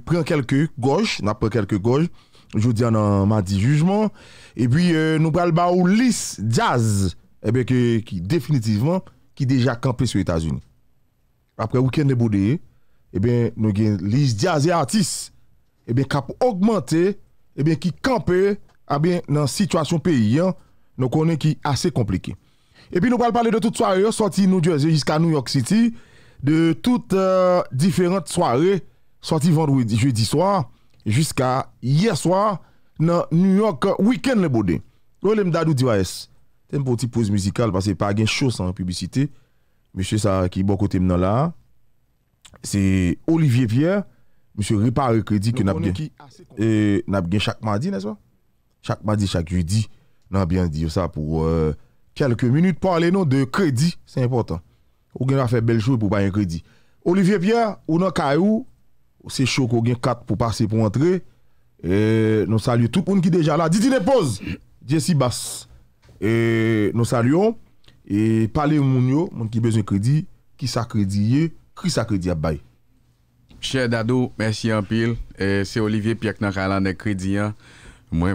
prend quelques gauches, n'a a quelques gauches. Je vous dis, a jugement. Et puis, euh, nous parlons de Lis Jazz, et qui, définitivement, qui déjà campé sur les États-Unis. Après week-end de Boudé, eh bien, nous avons Lis Jazz et eh bien, qui ont augmenté, eh bien, qui camper, bien, dans situation pays, hein. nous connaissons qui est assez compliqué. Et puis, nous parlons de toutes soirée, sortie New Jersey jusqu'à New York City, de toutes euh, différentes soirées sorti vendredi, jeudi soir, jusqu'à hier soir, dans New York Weekend le les Yo le mdadou C'est une petite pause musicale parce que pas de chose sans publicité. Monsieur ça qui bon côté maintenant là, c'est Olivier Pierre, monsieur répare crédit que n'a et chaque mardi n'est-ce pas Chaque mardi, chaque jeudi, n'a bien dit ça pour euh, quelques minutes Parlez-nous de crédit, c'est important. Ou va faire belle chose pour pas un crédit. Olivier Pierre, ou non caillou, c'est chaud qu'on gagne 4 pour passer pour entrer. Et nous saluons tout le monde qui est déjà là. une pause Jesse Bass. Et nous saluons. Et parlez aux monde qui a besoin de crédit, qui sa crédit, qui sa crédit à bail. Cher Dado, merci en pile. C'est Olivier Pierre Nakalan des crédits. Hein. Moi,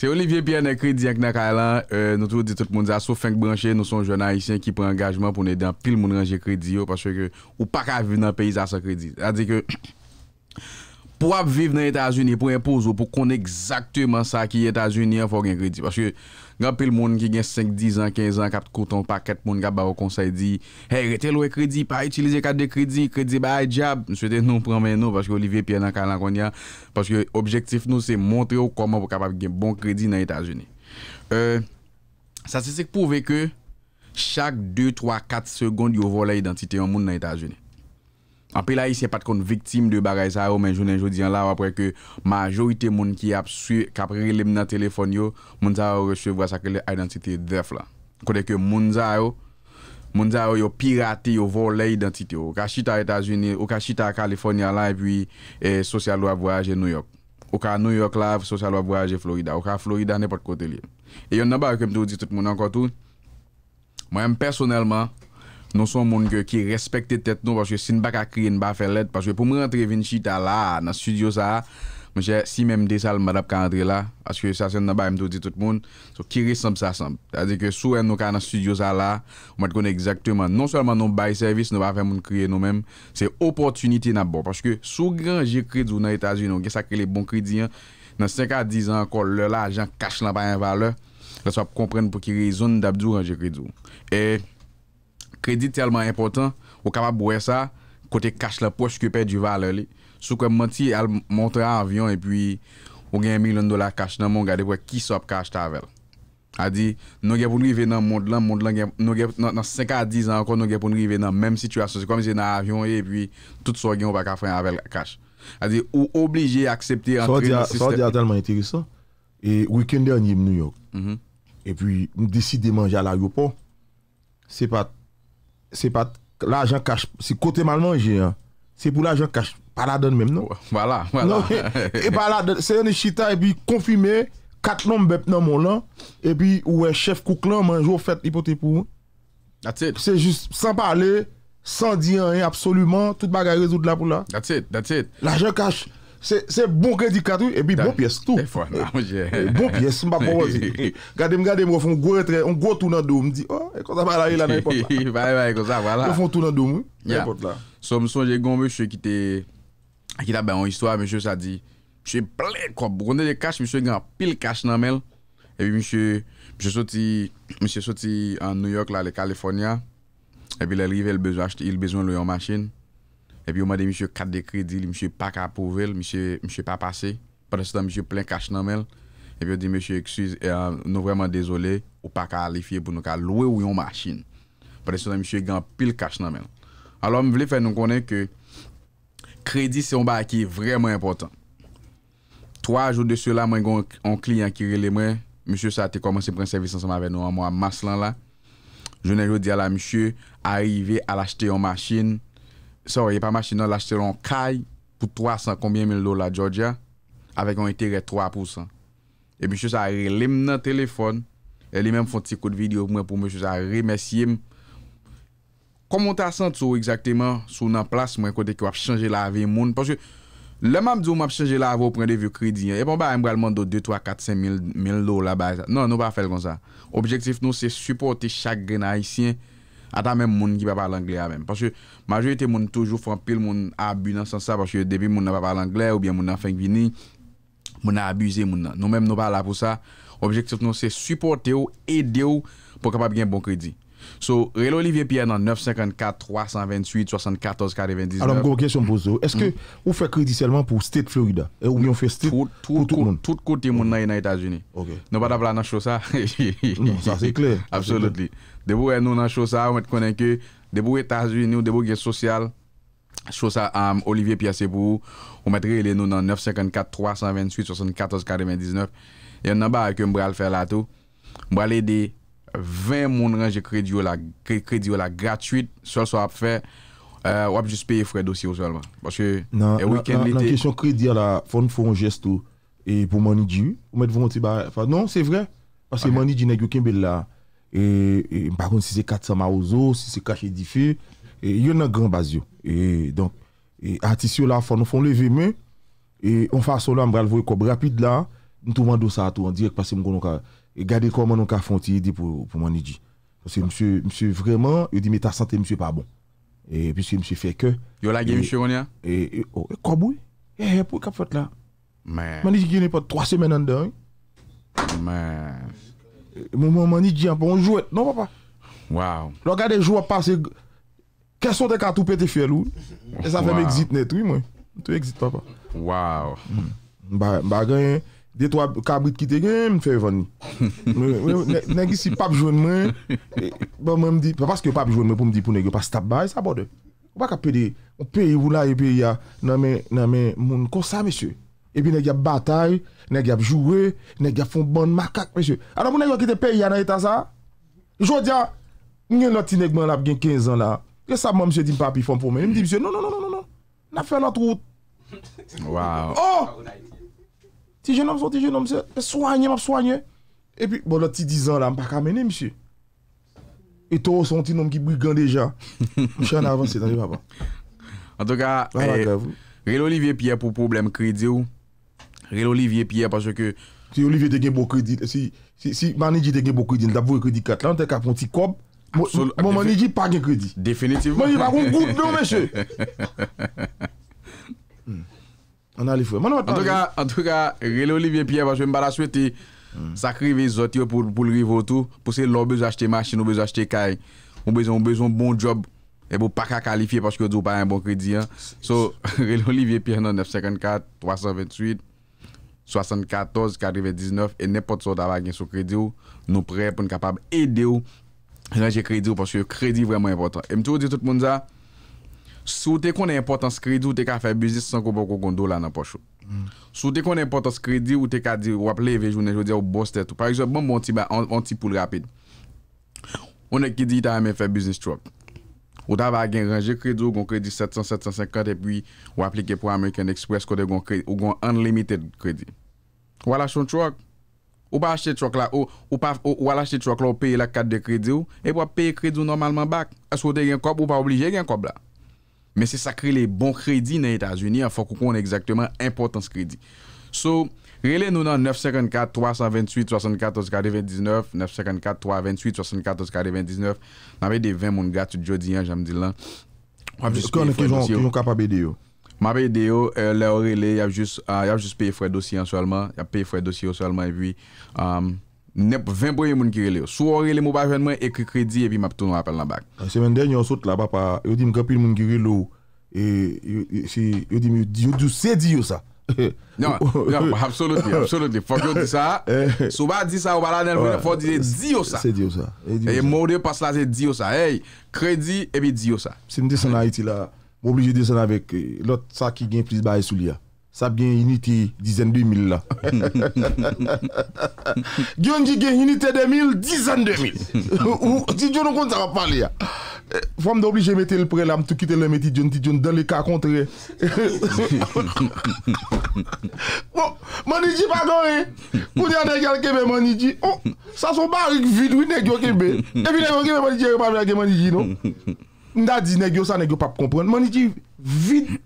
C'est Olivier Pierre Nekri, avec euh, nous trouvons dit tout le monde, sauf que Branché. nous sommes jeunes haïtiens qui prend engagement pour nous aider pile monde ranger crédit, parce que ou pas qu'à vivre dans le pays sans crédit. C'est-à-dire que. pou ap viv nan Etajouni, pou impouz ou pou konen exaktouman sa ki Etajouni an fò gen kredi. Pache gen ap pel moun ki gen 5, 10 an, 15 an kap kouton paket moun gap ba wakonsay di hey rete lwe kredi, pa itilize kat de kredi, kredi ba ajab. Mwen swete nou pranmen nou pache olivye piye nan kalangon ya pache objektif nou se montre ou koman pou kap ap gen bon kredi nan Etajouni. Euh, sa se sek pouve ke chak 2, 3, 4 segond yo vola identite yon moun nan Etajouni. An pe la yi se pat kon viktim de bagay sa yo men jounen joudiyan la wapre ke majorite moun ki ap suy kapre lem nan telefon yo, moun sa yo resyevwa sa kele identite def la. Kone ke moun sa yo, moun sa yo yo pirate yo vo le identite yo. Ou ka chita Etasunye, ou ka chita Kaliforniya la, epi eh, sosyal wap voyaje New York. Ou ka New York la, sosyal wap voyaje Florida. Ou ka Florida nepot kote li. E yon naba yon kemte ou di tout moun anko tou, mwen personelman, Non son moun ki respecte tet nou, parce que si n'ba ka kreye, n'ba fe led, parce que pou mwen rentre vin chita la, nan studio sa, si mwen mde sal, mwen ap ka entre la, parce que sa sen nan ba mdo di tout moun, so kirey samp sa samp. Tadeke sou en nou ka nan studio sa la, mwen konen exactement, non selman non nou bayi servis, nou va fe moun kreye nou men, se opportunite nan bo, parce que sou granje kredou nan Etasie nou, kese a kreye bon kredi yan, nan 5 a 10 an, kon lola, jan kache nan pa yon vale, sa sa pa kompren pou kirey zon, dapdou ranje k crédit tellement important, ou capable de ça, côté cash la poche que perd du valeur. Sous comme mentir, elle montre un avion et puis on gagne un million de dollars cash dans mon gars, de qui soit cash ta avec. Elle dit, nous avons pour dans le monde, dans monde, 5 à 10 ans encore, nous avons pour arriver dans la même situation. C'est comme si dans un avion et puis tout ce qui est pas faire avec cash. Elle dit, ou obligé accepter. un système. Ça, c'est tellement intéressant. Et week-end dernier, New York. Mm-hmm. Et puis, nous décidons de manger à l'aéroport. C'est pas c'est pas l'argent cash, c'est côté mal manger. Hein. C'est pour l'argent cash, pas la donne même, non? Voilà, voilà. et, pas la donne, c'est un chita et puis confirmé, quatre noms dans mon lan, et puis un chef Kouklan, mange au fait l'hypothèse pour. That's it. C'est juste sans parler, sans dire rien, absolument, toute bagarre résoudre là pour là. That's it, that's it. L'argent cache Se bon kredi katou, e bi bon piyes tou. E fwa nan mwen jè. Bon piyes mba poro bon zi. Gade m gade m wou foun gwo etre, m gwo tou nan doum, di, oh, ekon sa bala e la nan epot la. Bae bae ekon sa, wala. Foun tou nan doum, epot la. So m sonje gounbe chou ki te, ki ta bayan yon histwa, m chou sa di, m chou ple krop, boun de de kache, m chou gen apil kache nan mel. Ebi m chou, m chou soti, m chou soti an New York la, le California. Ebi le rive, l bezo achte, epi ou mwen dey msye kat de kredi li msye pa ka pouvel, msye pa pase, pwede se dan msye plen kache nan men, epi ou di msye eksuz, eh, nou vreman dezole, ou pa ka alifiye pou nou ka loue ou yon masjin. Pwede se dan msye gan pil kache nan men. Alors mwen vle fè nou konen ke kredi se yon baki yon vreman important. Troa jout de sou la mwen yon kli an kiri le mwen, msye sa te komanse pren servis ansama ve nou an mwa maslan la, jounen jout di ala msye, arive ala chete yon masjin, Sa wè, yè pa machin nan lachete loun kay pou 300 kombien mil lò la Georgia avèk yon itire 3%. E bi chous a relèm nan telefon, e li men foun ti kou de video pou mwen pou mwen chous a relèm, mè si yèm. Kou mwen ta sent sou exactement sou nan plas mwen kote ki wap chanje la avè moun, porsè lèman djou mwen ap chanje la avè ou pren de vye kredi, epon ba yèm bralman do 2, 3, 4, 5 mil lò la base. Non, nou ba fèl kon sa. Objektif nou se supporte chakre nan Haitien Ata mèm moun ki pa pa l'anglè a mèm. Parce que majorité moun toujou fwampil, moun abu nan san sa. Parce que debi moun nan pa pa l'anglè ou bien moun nan feng vini, moun nan abu zè moun nan. Nou mèm nou pa la pou sa. Objektif nou se supporte ou, ede ou pou kapab gen bon kredi. So, re l'Olivier Piase nan 954-328-74-49-19. A hmm. la mkoum kwenye son bozo, eske ou fe kredisyelman pou State Florida? Ou mi yon fe State pou tout moun? Tout kouti moun nan yon nan Etats-Unis. Nou ba dabla nan chosa. Non, sa se kler. Absolout li. Debo wè nou nan chosa, ou met konenke, debo Etats-Unis, ou debo gen sosyal, chosa am Olivier Piase pou ou, ou met re lè nou nan 954-328-74-49-19. Yon nan ba akè mbral fè la tou. Mbral edè. 20 moun ranger crédit la crédit la gratuite soit soit fait euh, ou juste payer frais dossier seulement parce que non, le week la, question crédit là faut faire un geste et pour money vous mettre vos non c'est vrai parce que money n'est pas kembel là et, par contre si c'est 400 maozo si c'est caché diffus et il y a un grand basio et donc et tissu là faut nous font lever mais et on fait là on va le voir rapide là nous trouvons ça tout en direct parce que nous E gade kwa manon ka fonti, di pou mani di. Mse vreman, yo di, me ta sante mse pa bon. E piske mse feke. Yo la gen yon che wonyan? E kwa bou? E pou kap fote la. Mani di geni pot 3 semen an den. Moun mani di an, moun jou et, non wapa. Lo gade jou wapa, kè son de katou pète fè lou. E sa fèm exit netou. Mwen tout exit wapa. Mba hmm. gen yon, Dey eh, bon, bon, to a kabrit non, non, ki te gen, mfe evon ni. Nengi si pap jwenn men, bo mwen mdi, pa paske pap jwenn men pou mdi pou nengi pa stabay, sa bode. Ou baka pede, ou pede you la, ou pede ya, nanmen, nanmen, moun konsa, mesye. Ebi nengi ap batay, nengi ap jwenn, nengi ap fon bon makak, mesye. Anan mwen nengi anke te pe yana etan sa, jwenn diya, nyen loti negman la pgen 15 an la, gen sa mwen mse di pap yon fon pou men, mdi mse, non, non, non, non, non, nan fe nan tr Si jeune homme, si ti jeune homme, c'est moi m'a Et puis, bon, petit 10 ans là, m'a pas mener, monsieur. Et toi, un petit homme qui brigand déjà. Je suis en avance, dans le papa. En tout cas, voilà, eh, Olivier Pierre pour problème crédit ou. Rél Olivier Pierre parce que. Si Olivier te gagne beaucoup crédit, si, si, si Manigi te gagne beaucoup crédit, t'as le crédit 4 là, on t'a qu'à petit cob. Mon Manigi pas de crédit. Définitivement. Manigi pas gagne goût, non, monsieur. Hmm. En tout cas, en tout cas, Olivier Pierre, parce que je ne vais pas la souhaiter. Ça crée les autres pour, pour le rive tout, Pour que l'on besoin acheter machine, on besoin acheter caille. On besoin, ont besoin bon job. Et pour pas qualifier parce que vous pas un bon crédit. Hein. So, Olivier Pierre, 954 328. 74, 99 et n'importe quoi d'avoir sur crédit nous prêts pour être capables d'aider ranger crédit parce que crédit vraiment important et me dis tout le monde ça Sou te konè importans kredi ou te ka fè biznis San ko bako kon do la nan pochou mm. Sou te konè importans kredi ou te ka di Ou ap le vejounen, jou di ou boste tout Par exemple, bon moun ti poul rapide Onè ki di ta amè fè biznis chouk Ou ta va gen ranger kredi ou Gon kredi 700, 750 Epi ou aplike pou American Express Ou gon unlimited kredi Ou wala chon chouk Ou pa achè chouk la Ou wala chouk la ou peye la kat de kredi ou E wap peye kredi ou normalman bak Sou te gen kop ou pa oblije gen kop la Men se sa kre li bon kredi nan Etasuni, an fokou kon exactement impotans kredi. So, rele nou nan 954-328-374-49-29, 954-328-374-49-29, nan me de 20 moun gati jodi an janm di lan. Mabè di yo, leo rele, yav jist pey fredosiyan solman, yav pey fredosiyan solman evwi. Mabè di yo, leo rele, yav jist pey fredosiyan solman, yav pey fredosiyan solman evwi. Nèp vèmprè yon moun kirele yo, sou orèle mou ba venmè ekri kredi epi map toun wapel la bag. Se men den yon sot la bapa, yon dim gèpil moun kirele yo, yon dim yon djou sè diyo sa. Nèp, yon, apsoloutli, apsoloutli, fòk yon di sa, non, non, eh. sou ba di sa wala nen wè, fòk di se diyo sa. Sè diyo sa. E yon mou de yon pasla se diyo sa, hey, kredi epi diyo sa. Se m de sè nan iti la, m oubli yon de sè nan vek, lot sa ki gen plis ba esou li ya. Sab gen yini ti dizen du mil la Gyon di gen yini te de mil Dizen du mil Ou ti djon nou kon sa va pale ya eh, Fom do bli jemete l prelam Tukite l meti djon ti djon Don le ka kontre Mwen nidji pa kore Koun ya negyal kebe mwen nidji Sa sou barik vidwi negyon kebe Evi negyon kebe mwen nidji Evi negyon kebe mwen nidji Nda di negyon sa negyon pap kompren Mwen nidji vid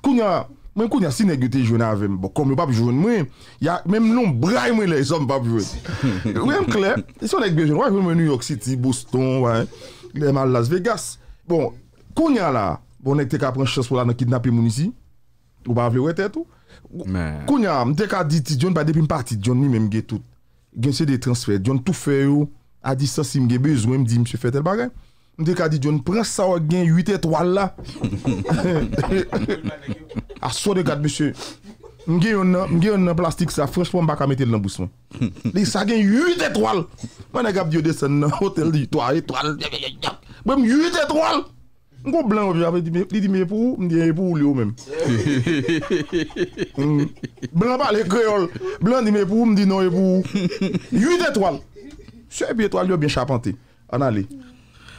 Koun ya Mwen kounya si nèk yo te jwen avèm, bo kom yo bab jwen mwen, ya mèm loun bray mwen lè yon bab jwen. Kwen klen, e se yon nèk bejwen, waj mwen New York City, Boston, wè, lèm al Las Vegas. Bon, kounya la, bon nèk te ka pren chans wò la nan kidnapè moun isi, ou bavle wetè tou. Kounya, mwen te ka diti, joun bade pimpati, joun mimèm ge tout. Gen se de transfert, joun tou fè yo, adi sasim ge bezwèm di mse fètèl bagèm. Je ka di John, pren ça wak gen 8 etwal la. so de gade, msye. Mge yon nan, yon nan plastik sa, Je metel nan bousman. Li sa gen 8 étoiles. Mwen e gap diyo desen nan, hotel di 3 etwal. Mwen 8 etwal. Je blan wap li di me pou ou, blanc, pou ou li ou men. Blan pa le kreol, blan di me pou non et pou ou. 8 etwal. Se 8 bien chapante. An ale.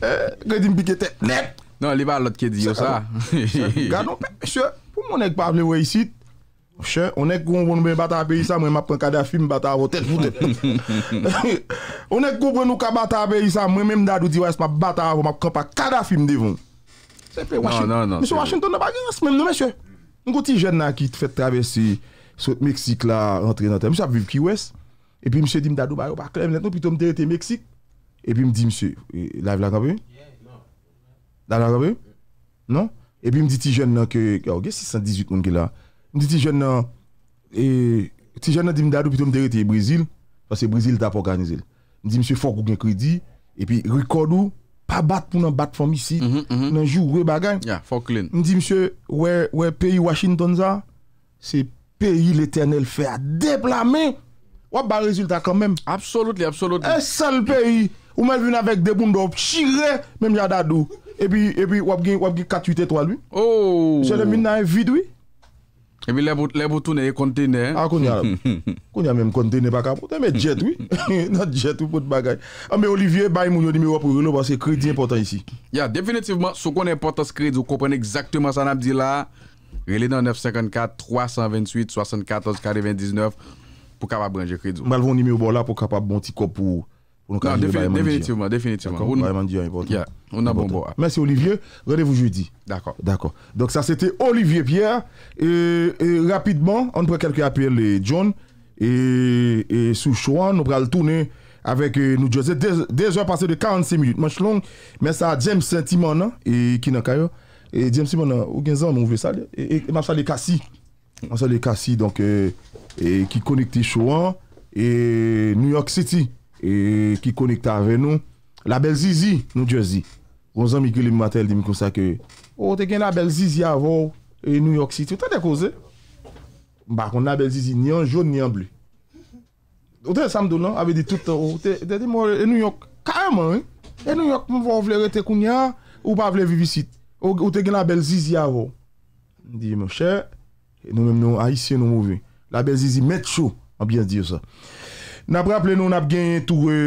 Eh, Gwè di mpik etè, ne? Non, li ba lòt ki et di yo sa. Gwè non, mè mè sè, pou moun ek pa mle wè isi? Mè sè, on ek goun wè nou bè bata bè isa, mwen mè mèm bata fîm bata wò, tèk wote. On ek goun wè nou ka bata bè isa, mwen mèm dadou di wè, mèm bata wò, mèm kopa kada fîm devon. Sè ple, wè chè, mè sè wè chè, mèm nou mè sè. Mwen gouti jè nan ki fè travesi, sot Meksik la, rentre nan ten. Mè sè ap viv ki wè sè, e pi m E pi mdi msye, live lakabè? Non. Dalakabè? Non? E pi mdi ti jen nan ke, yo, gen 618 moun ke la, mdi ti jen nan, ti jen nan di mdadou pitou mderete e Brazil, fase Brazil tapo karnizèl. Mdi msye, fok kwen kredi, e pi rekodu, pa bat pou nan bat fom isi, nan jou wè bagay. Ya, fok len. Mdi msye, wè, wè, peyi Washington za, se peyi l'Eternel fè a dep la men, wè ba rezultat kanmen. Absoloutly, absoloutly. E sal peyi, Ou mèl vin avèk deboun do, pchire, mèm yadadou. Ebi, ebi, wap gen, wap gen katuit eto alwi. Oh! Se lè min nan yè e vide, wè. Ebi, lè boutou nè, e yè kontè nè. Eh? A, ah, koun yè la. Koun yè mèm kontè nè baka. Mè jet, wè. Nan jet, wè, pote bagay. A, ah, mè, Olivier, bay moun yo, di mè wap ou, yon ou, se kredi important isi. Ya, definitivman, sou kon importans kredi, ou koupen exaktouman sa nan apdi la, relè nan 954-328-74-49-29, pou kapap banje k Pour nous non, défi définitivement, définitivement. On, yeah, on a bon bon. Merci Olivier. Rendez-vous jeudi. D'accord. D'accord. Donc ça c'était Olivier Pierre. Et, et, rapidement, on prend quelques appels John et, et Souchouan. Nous le tourner avec euh, nous Joseph. Deux, heures passées de 46 minutes. Manche longue. Mais ça James Sentiment hein, et qui n'a Et James Simon, ou 15 ans, on veut ça. Et, et, m'a salé Cassie. On salé Cassie donc euh, et, qui connecte Chouan et New York City. E ki konik ta ave nou. La Belzizi, nou Djerzi. Gon zan mi gulim matel di mi konsa ke ou te gen la Belzizi avou e New York City. Ou ta dekoze? Mbakon la Belzizi ni an joun, ni an blu. Ou te samdou nan, ave di toutan ou. Ou te di mwen, e New York, kaman, e New York, mwen wavle rete koun ya ou wavle vivisit. Ou te gen la Belzizi avou. Di mwen chè, nou mèm nou aisyen nou mouvi. La Belzizi met chou, mwen biye diyo sa. Nap rapple nou nap gen tou e...